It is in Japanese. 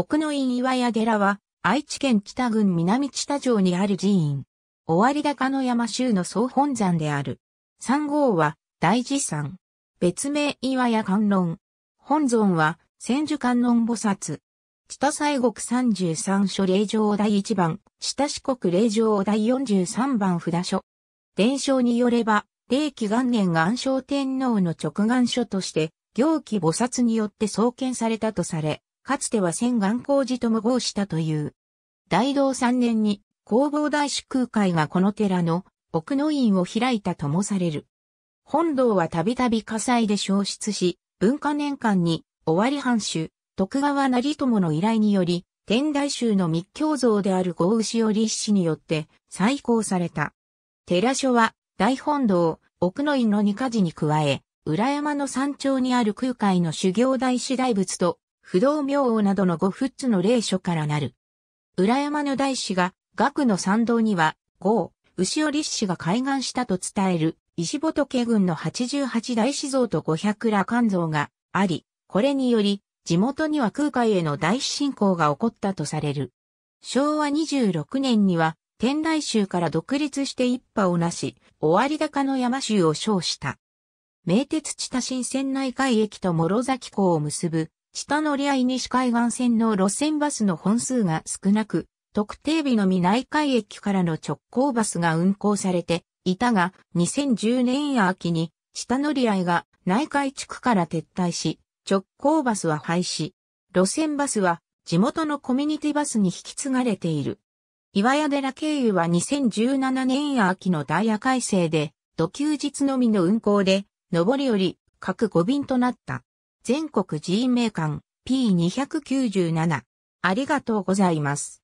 奥の院岩屋寺は、愛知県北郡南知多城にある寺院。終わり高の山州の総本山である。三号は、大寺山。別名岩屋観音。本尊は、千手観音菩薩。知多西国三十三所霊場第一番、知多四国霊場第四十三番札所。伝承によれば、霊気元年岩安天皇の直願書として、行基菩薩によって創建されたとされ、かつては千眼光寺とも合したという。大道三年に工房大師空海がこの寺の奥の院を開いたともされる。本堂はたびたび火災で消失し、文化年間に終わり藩主、徳川成友の依頼により、天台宗の密教像である豪牛を立子によって再興された。寺所は大本堂、奥の院の二火事に加え、裏山の山頂にある空海の修行大師大仏と不動明王などの五仏の霊所からなる。裏山の大師が、学の参道には、豪、牛尾立氏が開眼したと伝える、石仏軍の八十八大師像と五百羅漢像があり、これにより、地元には空海への大師信仰が起こったとされる。昭和26年には、天台宗から独立して一派をなし、終わり高の山州を称した。名鉄地多新仙内海駅と諸崎港を結ぶ下乗り合い西海岸線の路線バスの本数が少なく、特定日のみ内海駅からの直行バスが運行されていたが、2010年秋に下乗り合いが内海地区から撤退し、直行バスは廃止。路線バスは地元のコミュニティバスに引き継がれている。岩屋寺経由は2017年秋のダイヤ改正で、土休日のみの運行で、上りより各5便となった。全国 G 名館 P297。ありがとうございます。